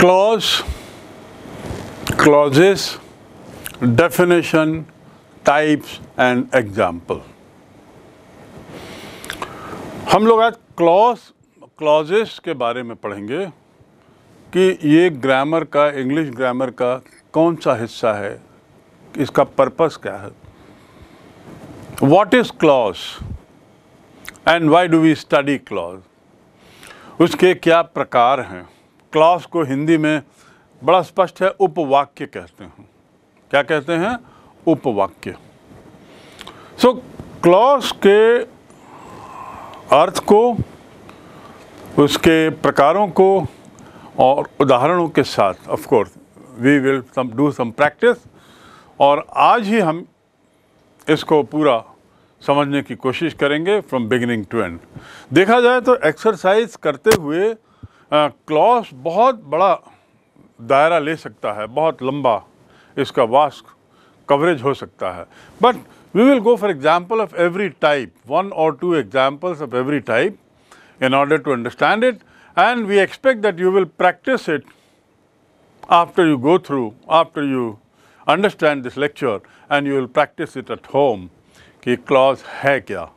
clause, clauses, definition, types and example. हम लोग आज क्लॉज क्लॉजेस के बारे में पढ़ेंगे कि ये ग्रामर का इंग्लिश ग्रामर का कौन सा हिस्सा है इसका पर्पस क्या है what is clause and why do we study clause उसके क्या प्रकार हैं क्लास को हिंदी में बड़ा स्पष्ट है उपवाक्य कहते हैं क्या कहते हैं उपवाक्य सो क्लॉस के अर्थ को उसके प्रकारों को और उदाहरणों के साथ of course we will do some practice और आज ही हम इसको पूरा समझने की कोशिश करेंगे फ्रॉम बिगिनिंग टू एंड देखा जाए तो एक्सरसाइज करते हुए क्लॉस बहुत बड़ा दायरा ले सकता है बहुत लंबा इसका वास्क कवरेज हो सकता है but we will go for example of every type one और two examples of every type in order to understand it and we expect that you will practice it after you go through after you understand this lecture and you will practice it at home कि clause है क्या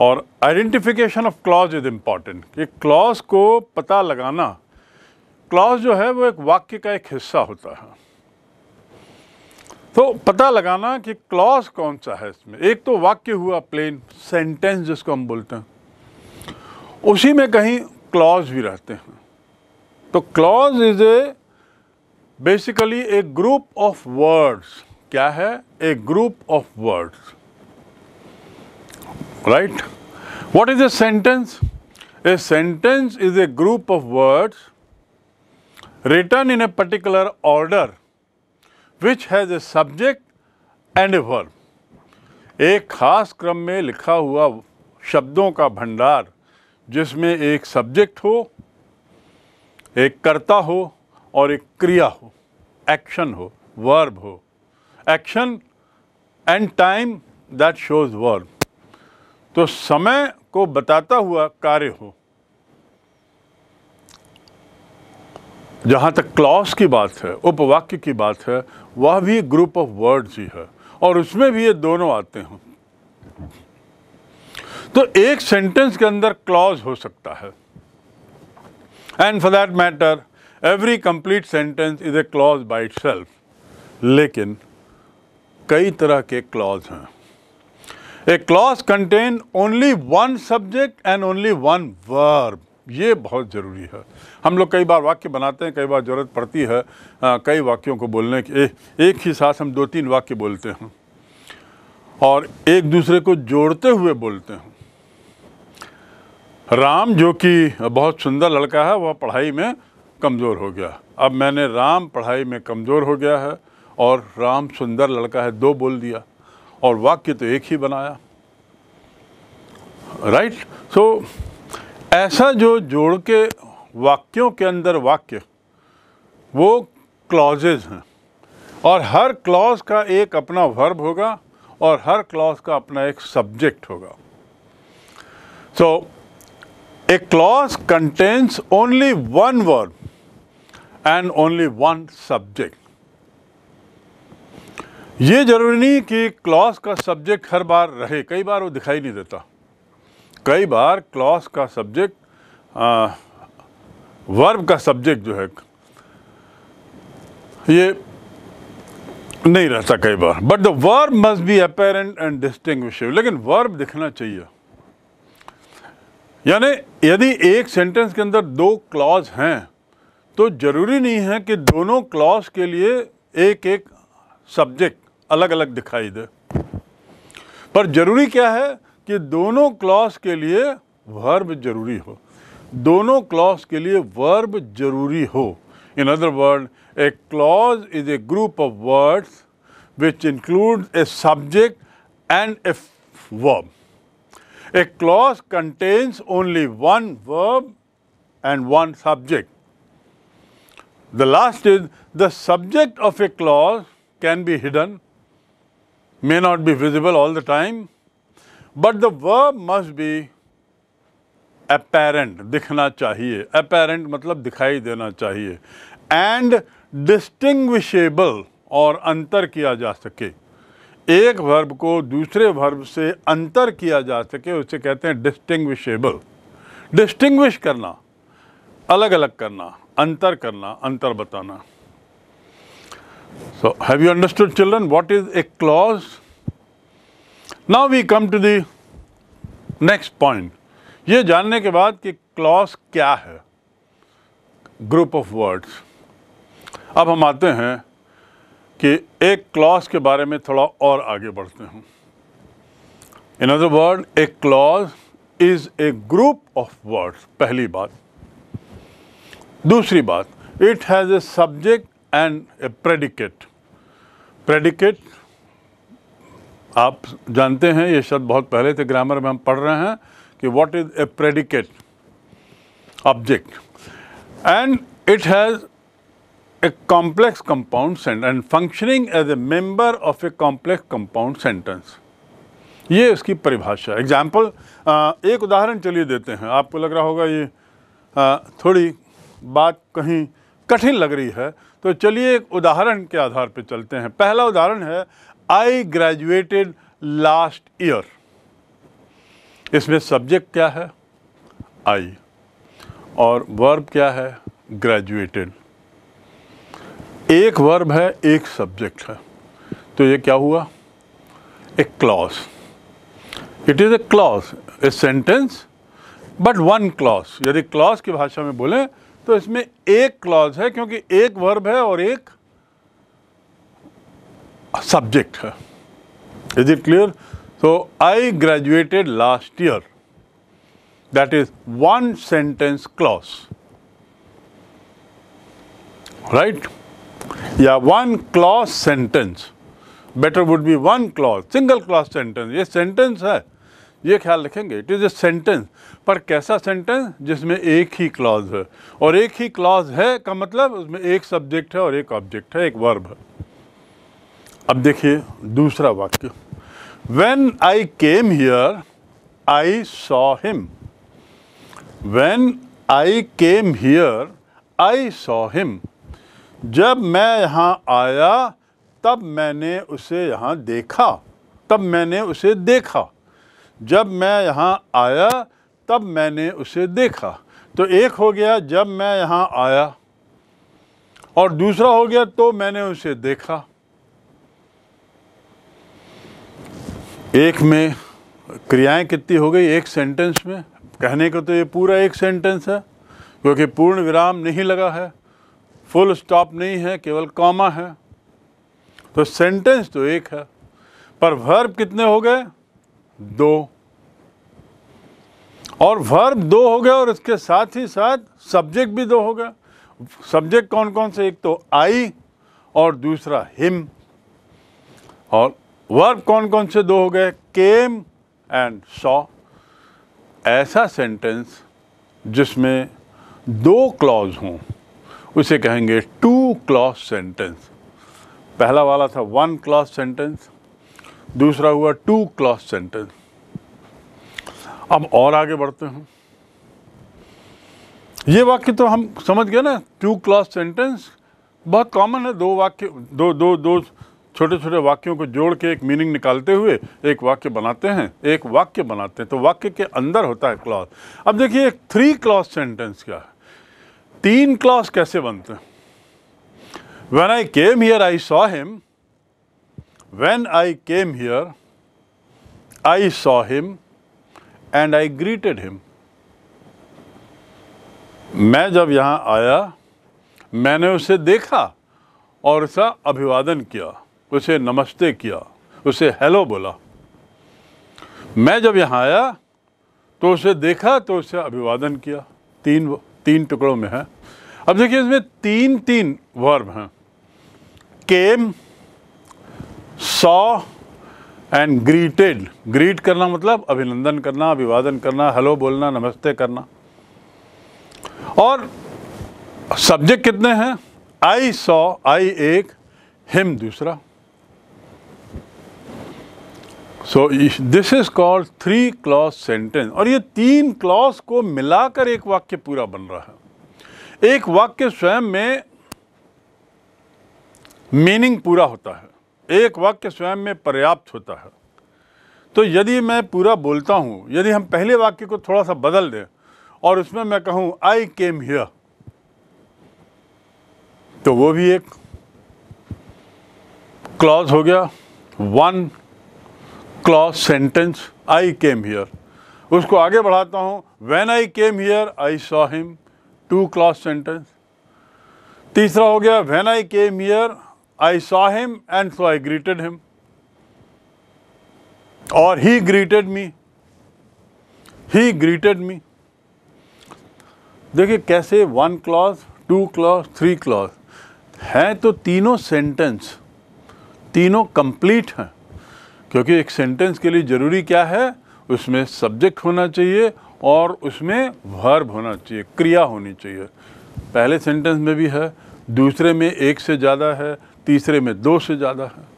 और identification of clause is important कि clause को पता लगाना clause जो है वो एक वाक्य का एक हिस्सा होता है तो पता लगाना कि क्लॉज कौन सा है इसमें एक तो वाक्य हुआ प्लेन सेंटेंस जिसको हम बोलते हैं उसी में कहीं क्लॉज भी रहते हैं तो clause is a basically a group of words क्या है a group of words right? What is a sentence? A sentence is a group of words written in a particular order which has a subject and a verb. एक खास क्रम में लिखा हुआ शब्दों का भंडार जिसमें एक सब्जेक्ट हो एक कर्ता हो और एक क्रिया हो एक्शन हो वर्ब हो action and time that shows verb तो समय को बताता हुआ कार्य हो जहाँ तक क्लॉस की बात है उपवाक्य की बात है वह भी ग्रुप ऑफ वर्ड्स ही है और उसमें भी ये दोनों आते हैं तो एक सेंटेंस के अंदर क्लॉज हो सकता है and for that matter every complete sentence is a clause by it लेकिन कई तरह के क्लॉज हैं a clause contain only one subject and only one verb ये बहुत ज़रूरी है हम लोग कई बार वाक्य बनाते हैं कई बार ज़रूरत पड़ती है आ, कई वाक्यों को बोलने की एक ही साथ हम दो तीन वाक्य बोलते हैं और एक दूसरे को जोड़ते हुए बोलते हैं राम जो कि बहुत सुंदर लड़का है वह पढ़ाई में कमज़ोर हो गया अब मैंने राम पढ़ाई में कमज़ोर हो गया है और राम सुंदर लड़का है दो बोल दिया और वाक्य तो एक ही बनाया राइट right? सो so, ऐसा जो जोड़ के वाक्यों के अंदर वाक्य वो क्लॉजेज हैं और हर क्लॉज का एक अपना वर्ब होगा और हर क्लॉज का अपना एक सब्जेक्ट होगा so a clause contains only one verb and only one subject ये ज़रूरी नहीं कि क्लॉस का सब्जेक्ट हर बार रहे कई बार वो दिखाई नहीं देता कई बार क्लॉस का सब्जेक्ट वर्ब का सब्जेक्ट जो है ये नहीं रहता कई बार but the verb must be apparent and distinct लेकिन वर्ब दिखना चाहिए यानी यदि एक सेंटेंस के अंदर दो क्लॉज हैं तो ज़रूरी नहीं है कि दोनों क्लॉज के लिए एक एक सब्जेक्ट अलग अलग दिखाई दे पर जरूरी क्या है कि दोनों क्लॉस के लिए वर्ब जरूरी हो दोनों क्लॉस के लिए वर्ब जरूरी हो in other word a clause is a group of words which include a subject and a verb a clause contains only one verb and one subject the last is the subject of a clause can be hidden may not be visible all the time, but the verb must be apparent, दिखना चाहिए apparent मतलब दिखाई देना चाहिए and distinguishable और अंतर किया जा सके एक वर्ब को दूसरे वर्ब से अंतर किया जा सके उसे कहते हैं डिस्टिंग्विशेबल डिस्टिंग्विश करना अलग अलग करना अंतर करना अंतर बताना So, have you understood children what is a clause? Now we come to the next point. ये जानने के बाद कि क्लॉज क्या है ग्रुप ऑफ वर्ड्स अब हम आते हैं कि एक क्लॉज के बारे में थोड़ा और आगे बढ़ते हैं in other word a clause is a group of words पहली बात दूसरी बात it has a subject and a predicate predicate आप जानते हैं ये शब्द बहुत पहले से ग्रामर में हम पढ़ रहे हैं कि what is a predicate object and it has a complex compound sent and functioning as a member of a complex compound sentence ये उसकी परिभाषा एग्जाम्पल एक उदाहरण चलिए देते हैं आपको लग रहा होगा ये आ, थोड़ी बात कहीं कठिन लग रही है तो चलिए एक उदाहरण के आधार पर चलते हैं पहला उदाहरण है आई ग्रेजुएटेड लास्ट ईयर इसमें सब्जेक्ट क्या है आई और वर्ब क्या है ग्रेजुएटेड एक वर्ब है एक सब्जेक्ट है तो ये क्या हुआ a clause it is a clause a sentence but one clause यदि क्लॉज की भाषा में बोलें तो इसमें एक क्लॉज है क्योंकि एक वर्ब है और एक सब्जेक्ट है is it clear so I graduated last year that is one sentence clause right या one clause sentence better would be one clause single clause sentence ये सेंटेंस है ये ख्याल रखेंगे इट इज़ ए सेंटेंस पर कैसा sentence जिसमें एक ही क्लॉज है और एक ही क्लॉज है का मतलब उसमें एक सब्जेक्ट है और एक ऑब्जेक्ट है एक वर्ब है अब देखिए दूसरा वाक्य when I came here I saw him when I came here I saw him जब मैं यहाँ आया तब मैंने उसे यहाँ देखा तब मैंने उसे देखा जब मैं यहाँ आया तब मैंने उसे देखा तो एक हो गया जब मैं यहाँ आया और दूसरा हो गया तो मैंने उसे देखा एक में क्रियाएं कितनी हो गई एक सेंटेंस में कहने को तो ये पूरा एक सेंटेंस है क्योंकि पूर्ण विराम नहीं लगा है फुल स्टॉप नहीं है केवल कॉमा है तो सेंटेंस तो एक है पर वर्ब कितने हो गए दो और वर्ब दो हो गया और इसके साथ ही साथ सब्जेक्ट भी दो हो गया सब्जेक्ट कौन कौन से एक तो आई और दूसरा हिम और वर्ब कौन कौन से दो हो गए केम एंड सॉ ऐसा सेंटेंस जिसमें दो क्लॉज हों उसे कहेंगे टू क्लॉज सेंटेंस पहला वाला था वन क्लॉज सेंटेंस दूसरा हुआ टू क्लॉज सेंटेंस अब और आगे बढ़ते हैं ये वाक्य तो हम समझ गए ना टू क्लास सेंटेंस बहुत कॉमन है दो वाक्य दो दो दो छोटे छोटे वाक्यों को जोड़ के एक मीनिंग निकालते हुए एक वाक्य बनाते हैं एक वाक्य बनाते हैं तो वाक्य के अंदर होता है क्लॉज अब देखिए एक थ्री क्लॉज सेंटेंस क्या है तीन क्लॉज कैसे बनते हैं when I came here I saw him when I came here I saw him and I greeted him मैं जब यहाँ आया मैंने उसे देखा और उसका अभिवादन किया उसे नमस्ते किया उसे हेलो बोला मैं जब यहाँ आया तो उसे देखा तो उसे अभिवादन किया तीन तीन टुकड़ों में है अब देखिए इसमें तीन तीन वर्ब हैं केम सौ एंड ग्रीटेड ग्रीट करना मतलब अभिनंदन करना अभिवादन करना हेलो बोलना नमस्ते करना और सब्जेक्ट कितने हैं आई सॉ आई एक हिम दूसरा so this is called three clause sentence और ये तीन क्लॉज को मिलाकर एक वाक्य पूरा बन रहा है एक वाक्य स्वयं में मीनिंग पूरा होता है एक वाक्य स्वयं में पर्याप्त होता है तो यदि मैं पूरा बोलता हूँ यदि हम पहले वाक्य को थोड़ा सा बदल दें और उसमें मैं कहूँ आई केम हियर तो वो भी एक क्लॉज हो गया one clause sentence I came here उसको आगे बढ़ाता हूँ when I came here I saw him two clause sentence तीसरा हो गया when I came here I saw him and so I greeted him. Or he greeted me. He greeted me. देखिए कैसे one clause two clause three clause हैं तो तीनों sentence तीनों complete हैं क्योंकि एक सेंटेंस के लिए ज़रूरी क्या है उसमें सब्जेक्ट होना चाहिए और उसमें वर्ब होना चाहिए क्रिया होनी चाहिए पहले सेंटेंस में भी है दूसरे में एक से ज़्यादा है तीसरे में दो से ज़्यादा है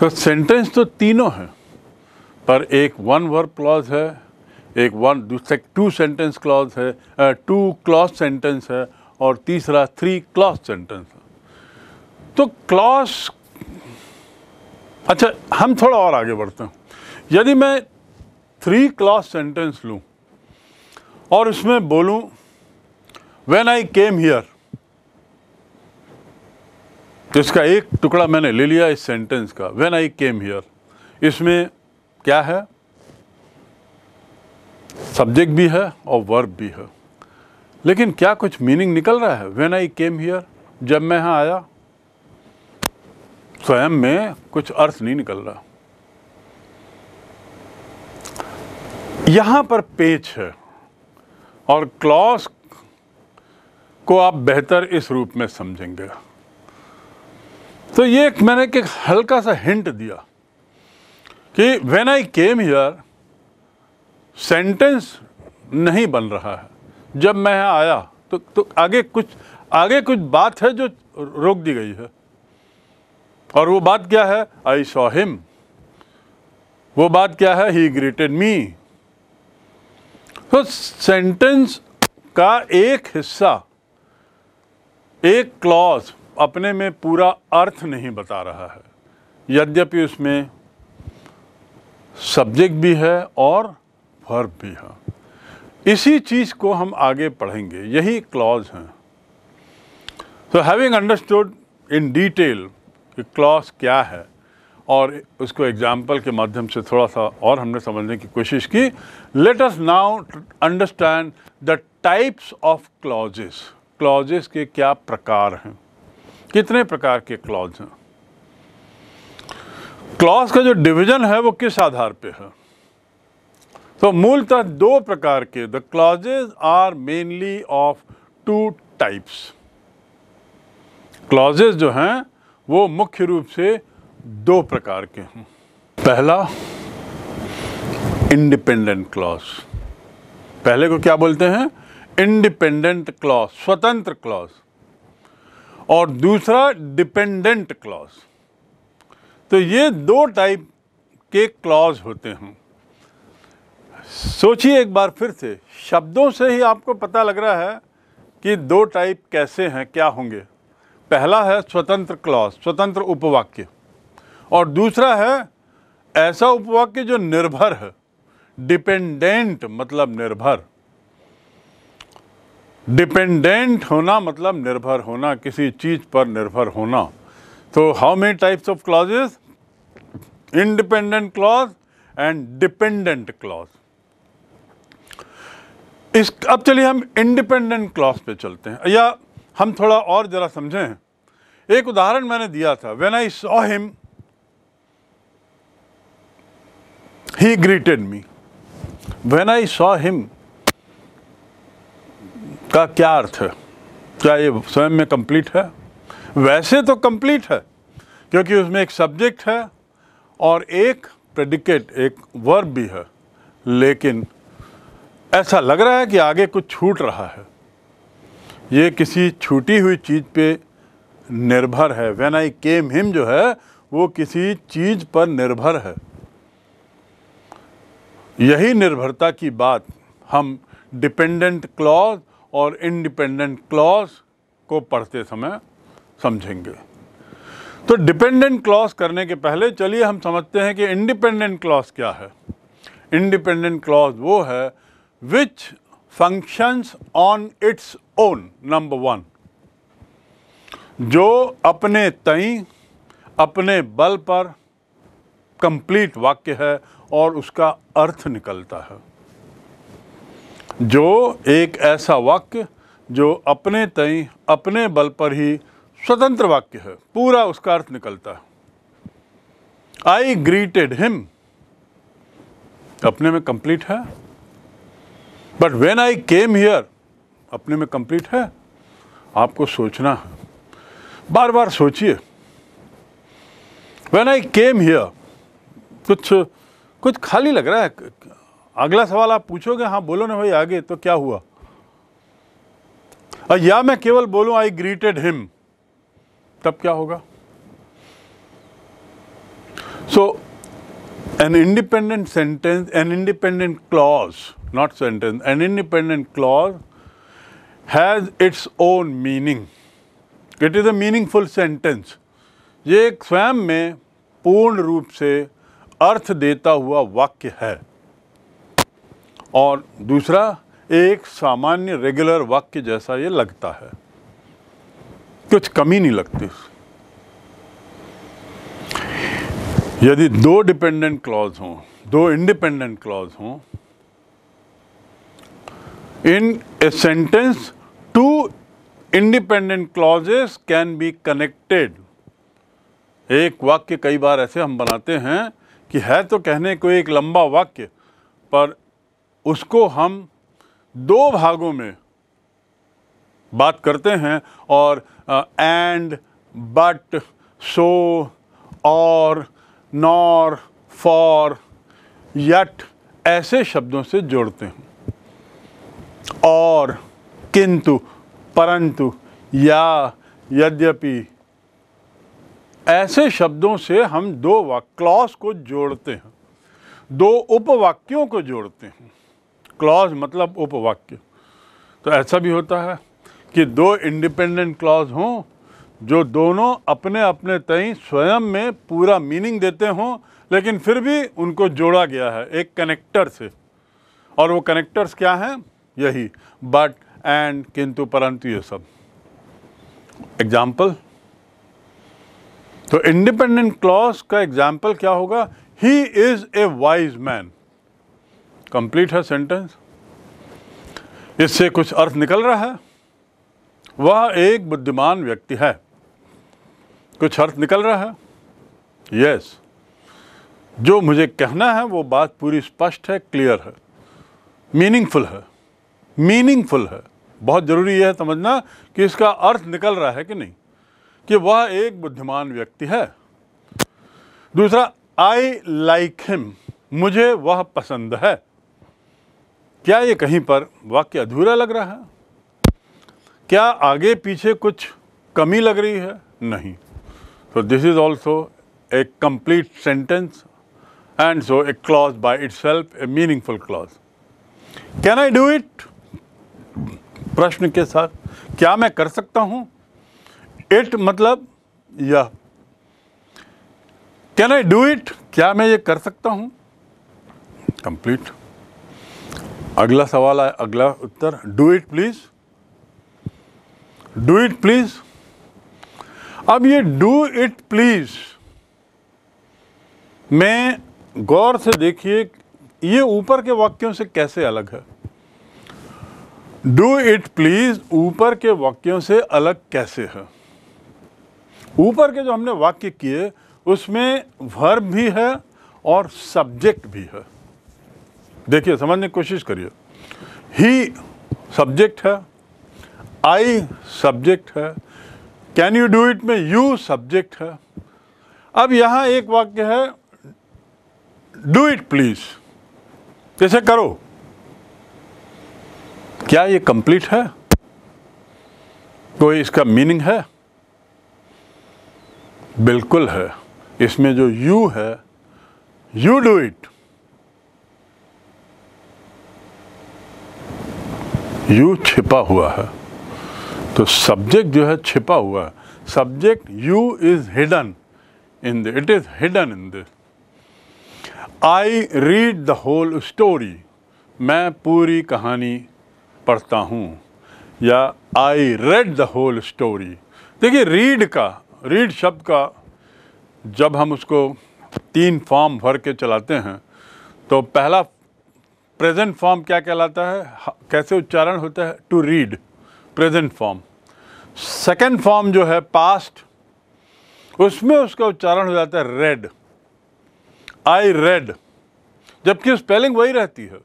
तो सेंटेंस तो तीनों हैं पर एक वन वर्ब क्लॉज है एक वन टू सेंटेंस क्लॉज है टू क्लॉज सेंटेंस है और तीसरा थ्री क्लॉज सेंटेंस है तो क्लॉज अच्छा हम थोड़ा और आगे बढ़ते हैं यदि मैं थ्री क्लॉज सेंटेंस लूँ और इसमें बोलूँ वेन आई केम हियर तो इसका एक टुकड़ा मैंने ले लिया इस सेंटेंस का वेन आई केम हियर इसमें क्या है सब्जेक्ट भी है और वर्ब भी है लेकिन क्या कुछ मीनिंग निकल रहा है वेन आई केम हियर जब मैं यहाँ आया स्वयं में कुछ अर्थ नहीं निकल रहा यहाँ पर पेच है और क्लॉस को आप बेहतर इस रूप में समझेंगे तो ये एक मैंने एक हल्का सा हिंट दिया कि when I came here sentence नहीं बन रहा है जब मैं आया तो तो आगे कुछ आगे कुछ बात है जो रोक दी गई है और वो बात क्या है आई सॉ हिम वो बात क्या है ही ग्रीटेड मी तो सेंटेंस का एक हिस्सा एक क्लॉज अपने में पूरा अर्थ नहीं बता रहा है यद्यपि उसमें सब्जेक्ट भी है और वर्ब भी है इसी चीज़ को हम आगे पढ़ेंगे यही क्लॉज हैं so having understood in detail कि क्लॉज क्या है और उसको एग्जाम्पल के माध्यम से थोड़ा सा और हमने समझने की कोशिश की let us now understand the types of clauses clauses के क्या प्रकार हैं कितने प्रकार के क्लॉज हैं क्लॉज का जो डिवीजन है वो किस आधार पे है तो मूलतः दो प्रकार के the clauses are mainly of two types clauses जो हैं वो मुख्य रूप से दो प्रकार के हैं पहला इंडिपेंडेंट क्लॉज पहले को क्या बोलते हैं इंडिपेंडेंट क्लॉज स्वतंत्र क्लॉज और दूसरा डिपेंडेंट क्लॉज तो ये दो टाइप के क्लॉज होते हैं सोचिए एक बार फिर से शब्दों से ही आपको पता लग रहा है कि दो टाइप कैसे हैं क्या होंगे पहला है स्वतंत्र क्लॉज स्वतंत्र उपवाक्य और दूसरा है ऐसा उपवाक्य जो निर्भर है डिपेंडेंट मतलब निर्भर डिपेंडेंट होना मतलब निर्भर होना किसी चीज़ पर निर्भर होना तो how many types of clauses independent clause and dependent clause इस अब चलिए हम इंडिपेंडेंट क्लॉज पे चलते हैं या हम थोड़ा और ज़रा समझें एक उदाहरण मैंने दिया था when I saw him he greeted me when I saw him का क्या अर्थ है क्या ये स्वयं में कंप्लीट है वैसे तो कंप्लीट है क्योंकि उसमें एक सब्जेक्ट है और एक प्रेडिकेट एक वर्ब भी है लेकिन ऐसा लग रहा है कि आगे कुछ छूट रहा है ये किसी छूटी हुई चीज़ पे निर्भर है वेन आई केम हिम जो है वो किसी चीज़ पर निर्भर है यही निर्भरता की बात हम डिपेंडेंट क्लॉज और इंडिपेंडेंट क्लॉज को पढ़ते समय समझेंगे तो डिपेंडेंट क्लॉज करने के पहले चलिए हम समझते हैं कि इंडिपेंडेंट क्लॉज क्या है इंडिपेंडेंट क्लॉज वो है which functions on its own number one जो अपने तई अपने बल पर कंप्लीट वाक्य है और उसका अर्थ निकलता है जो एक ऐसा वाक्य जो अपने तई अपने बल पर ही स्वतंत्र वाक्य है पूरा उसका अर्थ निकलता है आई ग्रीटेड हिम अपने में कंप्लीट है but when I came here अपने में कंप्लीट है आपको सोचना है बार बार सोचिए वेन आई केम हियर कुछ कुछ खाली लग रहा है अगला सवाल आप पूछोगे हाँ बोलो ना भाई आगे तो क्या हुआ या मैं केवल बोलूं आई ग्रीटेड हिम तब क्या होगा so an independent sentence an independent clause not sentence an independent clause has its own meaning it is a meaningful sentence ये एक स्वयं में पूर्ण रूप से अर्थ देता हुआ वाक्य है और दूसरा एक सामान्य रेगुलर वाक्य जैसा ये लगता है कुछ कमी नहीं लगती यदि दो डिपेंडेंट क्लॉज हों दो इंडिपेंडेंट क्लॉज हों in a sentence two independent clauses can be connected एक वाक्य कई बार ऐसे हम बनाते हैं कि है तो कहने को एक लंबा वाक्य पर उसको हम दो भागों में बात करते हैं और एंड बट सो और नॉर फॉर यट ऐसे शब्दों से जोड़ते हैं और किंतु परंतु या यद्यपि ऐसे शब्दों से हम दो वाक्लॉस को जोड़ते हैं दो उपवाक्यों को जोड़ते हैं क्लॉज मतलब उपवाक्य तो ऐसा भी होता है कि दो इंडिपेंडेंट क्लॉज हों जो दोनों अपने अपने तय स्वयं में पूरा मीनिंग देते हों लेकिन फिर भी उनको जोड़ा गया है एक कनेक्टर से और वो कनेक्टर्स क्या हैं यही बट एंड किंतु परंतु ये सब एग्जाम्पल तो इंडिपेंडेंट क्लॉज का एग्जाम्पल क्या होगा he is a wise man complete है सेंटेंस इससे कुछ अर्थ निकल रहा है वह एक बुद्धिमान व्यक्ति है कुछ अर्थ निकल रहा है यस yes. जो मुझे कहना है वो बात पूरी स्पष्ट है क्लियर है मीनिंगफुल है मीनिंगफुल है बहुत ज़रूरी यह समझना कि इसका अर्थ निकल रहा है कि नहीं कि वह एक बुद्धिमान व्यक्ति है दूसरा आई लाइक हिम मुझे वह पसंद है क्या ये कहीं पर वाक्य अधूरा लग रहा है क्या आगे पीछे कुछ कमी लग रही है नहीं so this is also a complete sentence and so a clause by itself a meaningful clause can I do it प्रश्न के साथ क्या मैं कर सकता हूँ इट मतलब यह कैन आई डू इट क्या मैं ये कर सकता हूँ कंप्लीट अगला सवाल है अगला उत्तर do it please do it please अब ये डू इट प्लीज में गौर से देखिए ये ऊपर के वाक्यों से कैसे अलग है डू इट प्लीज ऊपर के वाक्यों से अलग कैसे है ऊपर के जो हमने वाक्य किए उसमें वर्ब भी है और सब्जेक्ट भी है देखिए समझने की कोशिश करिए ही सब्जेक्ट है आई सब्जेक्ट है कैन यू डू इट में यू सब्जेक्ट है अब यहाँ एक वाक्य है डू इट प्लीज कैसे करो क्या ये कंप्लीट है कोई इसका मीनिंग है बिल्कुल है इसमें जो यू है यू डू इट यू छिपा हुआ है तो सब्जेक्ट जो है छिपा हुआ है subject you is hidden in the it is hidden in this I read the whole story मैं पूरी कहानी पढ़ता हूँ या I read the whole story देखिए रीड का रीड शब्द का जब हम उसको तीन फॉर्म भर के चलाते हैं तो पहला प्रेजेंट फॉर्म क्या कहलाता है कैसे उच्चारण होता है to read present form second form जो है पास्ट उसमें उसका उच्चारण हो जाता है रेड आई रेड जबकि स्पेलिंग वही रहती है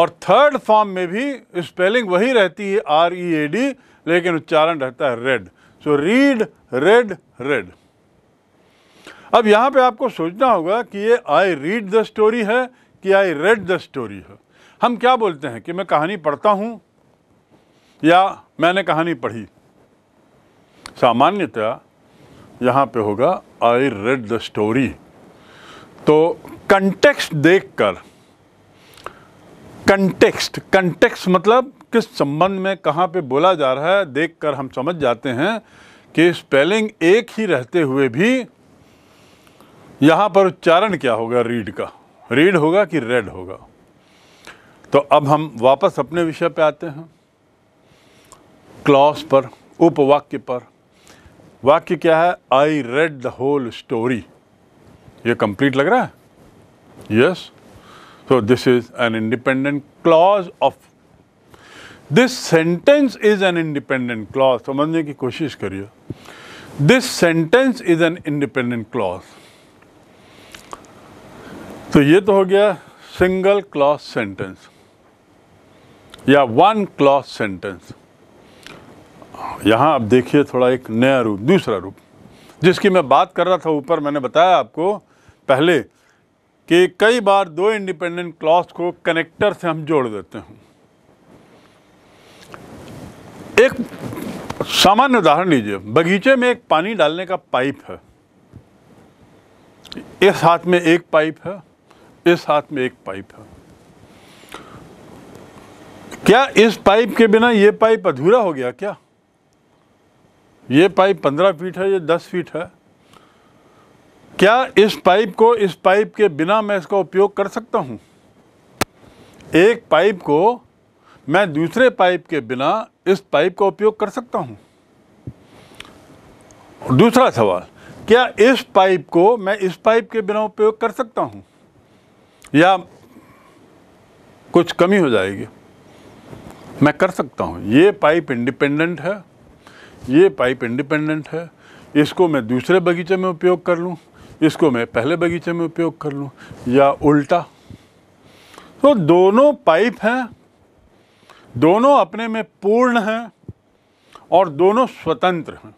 और थर्ड फॉर्म में भी स्पेलिंग वही रहती है आर ई ए डी लेकिन उच्चारण रहता है read so read read read अब यहां पे आपको सोचना होगा कि ये आई रीड द स्टोरी है कि आई रेड द स्टोरी हम क्या बोलते हैं कि मैं कहानी पढ़ता हूँ या मैंने कहानी पढ़ी सामान्यतः यहाँ पे होगा आई रेड द स्टोरी तो कंटेक्स्ट देखकर कंटेक्स्ट कंटेक्स्ट मतलब किस संबंध में कहाँ पे बोला जा रहा है देखकर हम समझ जाते हैं कि स्पेलिंग एक ही रहते हुए भी यहाँ पर उच्चारण क्या होगा रीड का रेड होगा कि रेड होगा तो अब हम वापस अपने विषय पे आते हैं क्लॉस पर उपवाक्य पर वाक्य क्या है I read the whole story ये कंप्लीट लग रहा है yes so this is an independent clause of this sentence is an independent clause समझने की कोशिश करिए this sentence is an independent clause तो ये तो हो गया सिंगल क्लॉस सेंटेंस या वन क्लास सेंटेंस यहां आप देखिए थोड़ा एक नया रूप दूसरा रूप जिसकी मैं बात कर रहा था ऊपर मैंने बताया आपको पहले कि कई बार दो इंडिपेंडेंट क्लॉस को कनेक्टर से हम जोड़ देते हैं एक सामान्य उदाहरण लीजिए बगीचे में एक पानी डालने का पाइप है इस हाथ में एक पाइप है इस हाथ में एक पाइप है क्या इस पाइप के बिना ये पाइप अधूरा हो गया क्या ये पाइप पंद्रह फीट है ये दस फीट है क्या इस पाइप को इस पाइप के बिना मैं इसका उपयोग कर सकता हूँ एक पाइप को मैं दूसरे पाइप के बिना इस पाइप का उपयोग कर सकता हूँ दूसरा सवाल क्या इस पाइप को मैं इस पाइप के बिना उपयोग कर सकता हूँ या कुछ कमी हो जाएगी मैं कर सकता हूँ ये पाइप इंडिपेंडेंट है ये पाइप इंडिपेंडेंट है इसको मैं दूसरे बगीचे में उपयोग कर लूँ इसको मैं पहले बगीचे में उपयोग कर लूँ या उल्टा तो दोनों पाइप हैं दोनों अपने में पूर्ण हैं और दोनों स्वतंत्र हैं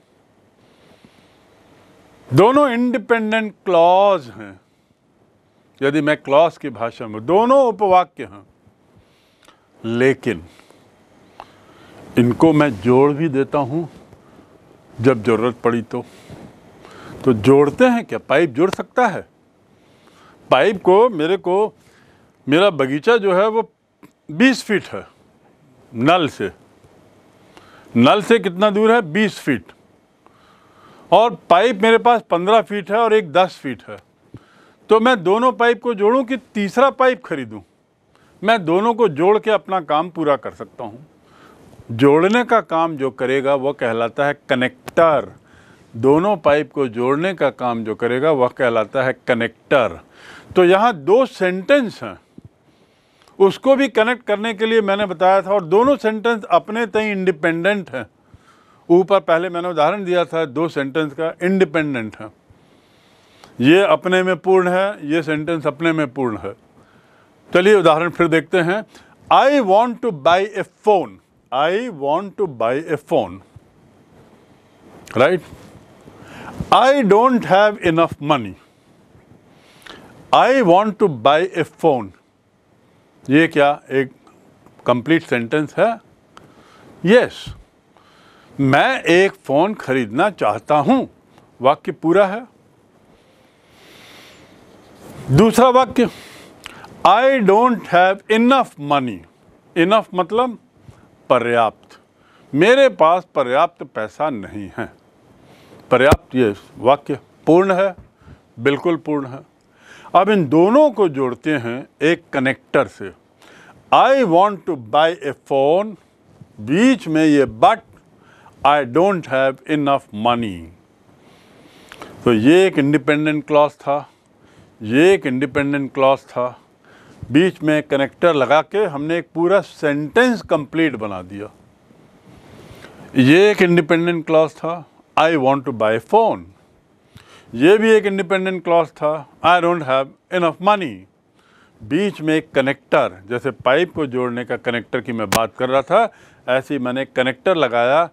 दोनों इंडिपेंडेंट क्लॉज हैं यदि मैं क्लॉस की भाषा में दोनों उपवाक्य हैं लेकिन इनको मैं जोड़ भी देता हूँ जब ज़रूरत पड़ी तो तो जोड़ते हैं क्या पाइप जुड़ सकता है पाइप को मेरे को मेरा बगीचा जो है वो 20 फीट है नल से नल से कितना दूर है 20 फीट और पाइप मेरे पास 15 फीट है और एक 10 फीट है तो मैं दोनों पाइप को जोड़ूं कि तीसरा पाइप खरीदूं मैं दोनों को जोड़ के अपना काम पूरा कर सकता हूँ जोड़ने का काम जो करेगा वह कहलाता है कनेक्टर दोनों पाइप को जोड़ने का काम जो करेगा वह कहलाता है कनेक्टर तो यहाँ दो सेंटेंस हैं उसको भी कनेक्ट करने के लिए मैंने बताया था और दोनों सेंटेंस अपने तय इंडिपेंडेंट हैं ऊपर पहले मैंने उदाहरण दिया था दो सेंटेंस का इंडिपेंडेंट है ये अपने में पूर्ण है ये सेंटेंस अपने में पूर्ण है चलिए उदाहरण फिर देखते हैं I want to buy a phone I want to buy a phone right I don't have enough money I want to buy a phone ये क्या एक कंप्लीट सेंटेंस है यस yes, मैं एक फ़ोन खरीदना चाहता हूं वाक्य पूरा है दूसरा वाक्य I don't have enough money enough मतलब पर्याप्त मेरे पास पर्याप्त पैसा नहीं है पर्याप्त ये वाक्य पूर्ण है बिल्कुल पूर्ण है अब इन दोनों को जोड़ते हैं एक कनेक्टर से I want to buy a phone बीच में ये but I don't have enough money तो ये एक इंडिपेंडेंट क्लॉज था ये एक इंडिपेंडेंट क्लॉज था बीच में कनेक्टर लगा के हमने एक पूरा सेंटेंस कंप्लीट बना दिया ये एक इंडिपेंडेंट क्लॉज था I want to buy phone ये भी एक इंडिपेंडेंट क्लॉज था I don't have enough money बीच में एक कनेक्टर जैसे पाइप को जोड़ने का कनेक्टर की मैं बात कर रहा था ऐसे ही मैंने कनेक्टर लगाया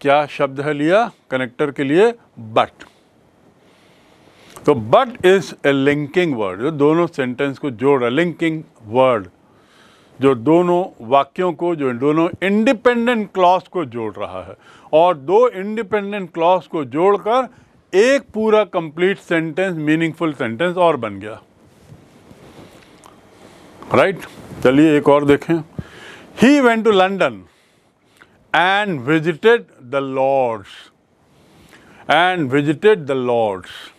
क्या शब्द है लिया कनेक्टर के लिए बट तो but is a linking word जो दोनों सेंटेंस को जोड़ रहा लिंकिंग वर्ड जो दोनों वाक्यों को जो दोनों इंडिपेंडेंट क्लॉज को जोड़ रहा है और दो इंडिपेंडेंट क्लॉज को जोड़कर एक पूरा कंप्लीट सेंटेंस मीनिंगफुल सेंटेंस और बन गया राइट right? चलिए एक और देखें he went to London and visited the Lord's and visited the Lord's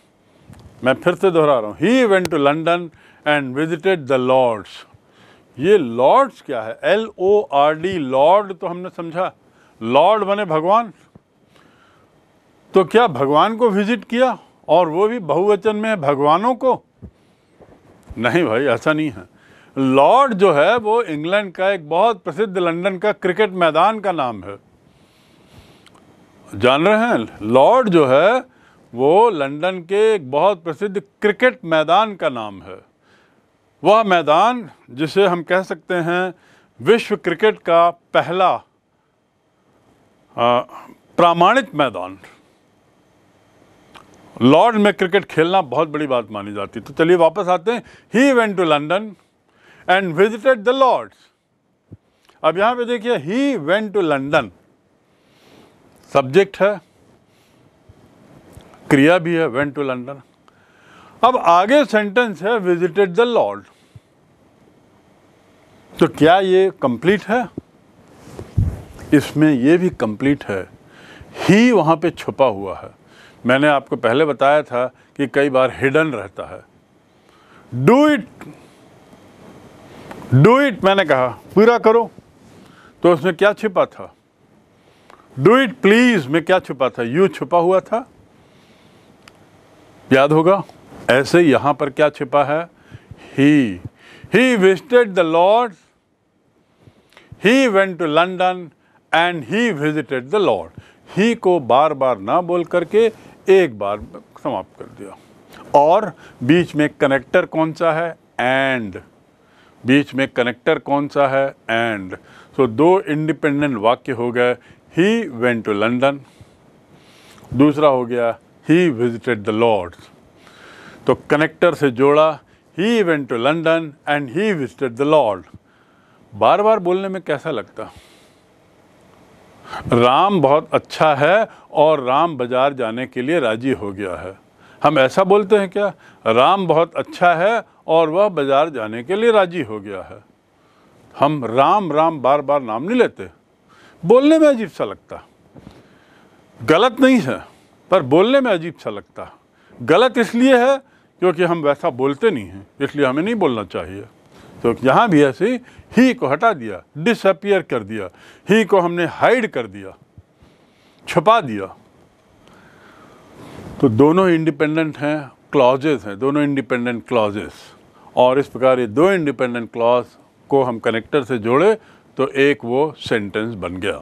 मैं फिर से दोहरा रहा हूँ he went to London and visited the Lord's ये लॉर्ड्स क्या है L O R D Lord तो हमने समझा लॉर्ड बने भगवान तो क्या भगवान को विजिट किया और वो भी बहुवचन में भगवानों को नहीं भाई ऐसा नहीं है लॉर्ड जो है वो इंग्लैंड का एक बहुत प्रसिद्ध लंदन का क्रिकेट मैदान का नाम है जान रहे हैं लॉर्ड जो है वो लंदन के एक बहुत प्रसिद्ध क्रिकेट मैदान का नाम है वह मैदान जिसे हम कह सकते हैं विश्व क्रिकेट का पहला प्रामाणिक मैदान लॉर्ड में क्रिकेट खेलना बहुत बड़ी बात मानी जाती तो चलिए वापस आते हैं he went to London and visited the Lord's अब यहाँ पे देखिए he went to London subject है क्रिया भी है वेंट टू लंडन अब आगे सेंटेंस है विजिटेड द लॉर्ड तो क्या ये कंप्लीट है इसमें ये भी कंप्लीट है ही वहाँ पे छुपा हुआ है मैंने आपको पहले बताया था कि कई बार हिडन रहता है डू इट डू इट मैंने कहा पूरा करो तो उसमें क्या छिपा था डू इट प्लीज़ में क्या छुपा था यू छुपा हुआ था याद होगा ऐसे यहां पर क्या छिपा है he he visited the Lord he went to London and he visited the Lord he को बार बार ना बोल करके एक बार समाप्त कर दिया और बीच में कनेक्टर कौन सा है एंड बीच में कनेक्टर कौन सा है एंड सो so, दो इंडिपेंडेंट वाक्य हो गए ही वेंट टू लंडन दूसरा हो गया ही विजिटेड द लॉर्ड तो कनेक्टर से जोड़ा he went to London and he visited the Lord बार बार बोलने में कैसा लगता राम बहुत अच्छा है और राम बाजार जाने के लिए राजी हो गया है हम ऐसा बोलते हैं क्या राम बहुत अच्छा है और वह बाजार जाने के लिए राजी हो गया है हम राम राम बार बार नाम नहीं लेते बोलने में अजीब सा लगता गलत नहीं है पर बोलने में अजीब सा लगता गलत इसलिए है क्योंकि हम वैसा बोलते नहीं हैं इसलिए हमें नहीं बोलना चाहिए तो यहाँ भी ऐसे ही को हटा दिया डिसअपियर कर दिया ही को हमने हाइड कर दिया छुपा दिया तो दोनों इंडिपेंडेंट हैं क्लॉजेस हैं दोनों इंडिपेंडेंट क्लॉजेस और इस प्रकार ये दो इंडिपेंडेंट क्लॉज को हम कनेक्टर से जोड़े तो एक वो सेंटेंस बन गया